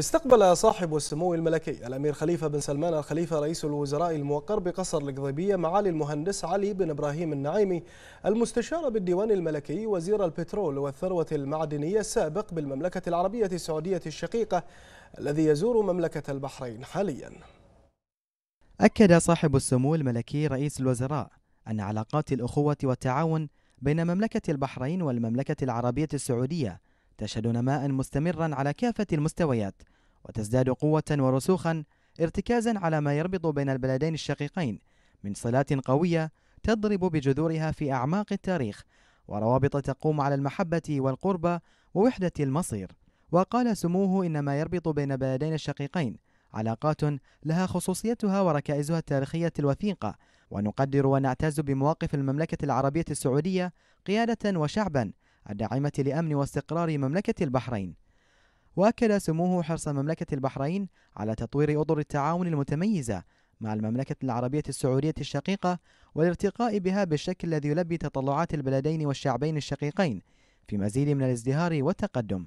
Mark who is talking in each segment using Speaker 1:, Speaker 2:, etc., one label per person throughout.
Speaker 1: استقبل صاحب السمو الملكي الأمير خليفة بن سلمان الخليفة رئيس الوزراء الموقر بقصر القضيبية معالي المهندس علي بن إبراهيم النعيمي المستشار بالديوان الملكي وزير البترول والثروة المعدنية السابق بالمملكة العربية السعودية الشقيقة الذي يزور مملكة البحرين حاليا
Speaker 2: أكد صاحب السمو الملكي رئيس الوزراء أن علاقات الأخوة والتعاون بين مملكة البحرين والمملكة العربية السعودية تشهد نماء مستمرا على كافة المستويات وتزداد قوة ورسوخا ارتكازا على ما يربط بين البلدين الشقيقين من صلات قوية تضرب بجذورها في أعماق التاريخ وروابط تقوم على المحبة والقربة ووحدة المصير وقال سموه إن ما يربط بين بلدين الشقيقين علاقات لها خصوصيتها وركائزها التاريخية الوثيقة ونقدر ونعتز بمواقف المملكة العربية السعودية قيادة وشعبا الداعمة لأمن واستقرار مملكة البحرين واكد سموه حرص مملكه البحرين على تطوير اطر التعاون المتميزه مع المملكه العربيه السعوديه الشقيقه والارتقاء بها بالشكل الذي يلبي تطلعات البلدين والشعبين الشقيقين في مزيد من الازدهار والتقدم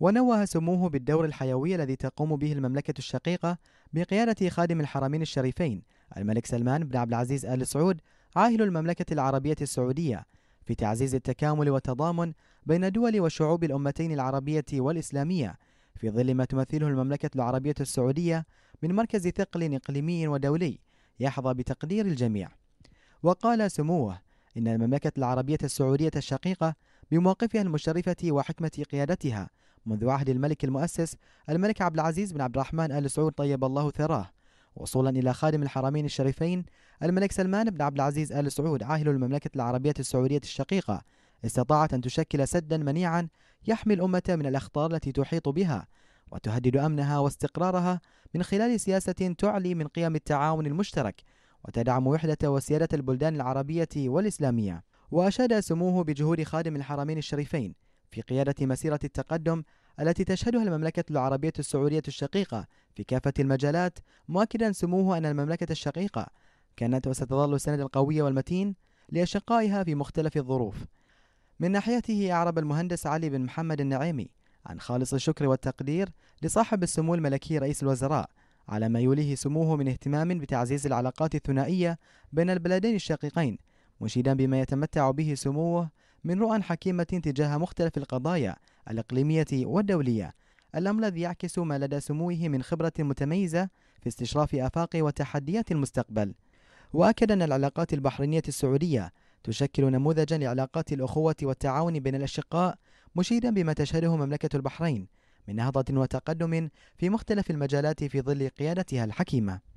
Speaker 2: ونوه سموه بالدور الحيوي الذي تقوم به المملكة الشقيقة بقيادة خادم الحرمين الشريفين الملك سلمان بن عبد العزيز آل سعود عاهل المملكة العربية السعودية في تعزيز التكامل والتضامن بين دول وشعوب الأمتين العربية والإسلامية في ظل ما تمثله المملكة العربية السعودية من مركز ثقل إقليمي ودولي يحظى بتقدير الجميع وقال سموه إن المملكة العربية السعودية الشقيقة بمواقفها المشرفة وحكمة قيادتها منذ عهد الملك المؤسس الملك عبد العزيز بن عبد الرحمن آل سعود طيب الله ثراه وصولا إلى خادم الحرمين الشريفين الملك سلمان بن عبد العزيز آل سعود عاهل المملكة العربية السعودية الشقيقة استطاعت أن تشكل سدا منيعا يحمي الأمة من الأخطار التي تحيط بها وتهدد أمنها واستقرارها من خلال سياسة تعلي من قيم التعاون المشترك وتدعم وحدة وسيادة البلدان العربية والإسلامية وأشاد سموه بجهود خادم الحرمين الشريفين في قيادة مسيرة التقدم التي تشهدها المملكة العربية السعودية الشقيقة في كافة المجالات مؤكدا سموه أن المملكة الشقيقة كانت وستظل السند القوي والمتين لأشقائها في مختلف الظروف من ناحيته أعرب المهندس علي بن محمد النعيمي عن خالص الشكر والتقدير لصاحب السمو الملكي رئيس الوزراء على ما يوليه سموه من اهتمام بتعزيز العلاقات الثنائية بين البلدين الشقيقين مشيدا بما يتمتع به سموه من رؤى حكيمة تجاه مختلف القضايا الإقليمية والدولية الأمر الذي يعكس ما لدى سموه من خبرة متميزة في استشراف آفاق وتحديات المستقبل وأكد أن العلاقات البحرينية السعودية تشكل نموذجا لعلاقات الأخوة والتعاون بين الأشقاء مشيدا بما تشهده مملكة البحرين من نهضة وتقدم في مختلف المجالات في ظل قيادتها الحكيمة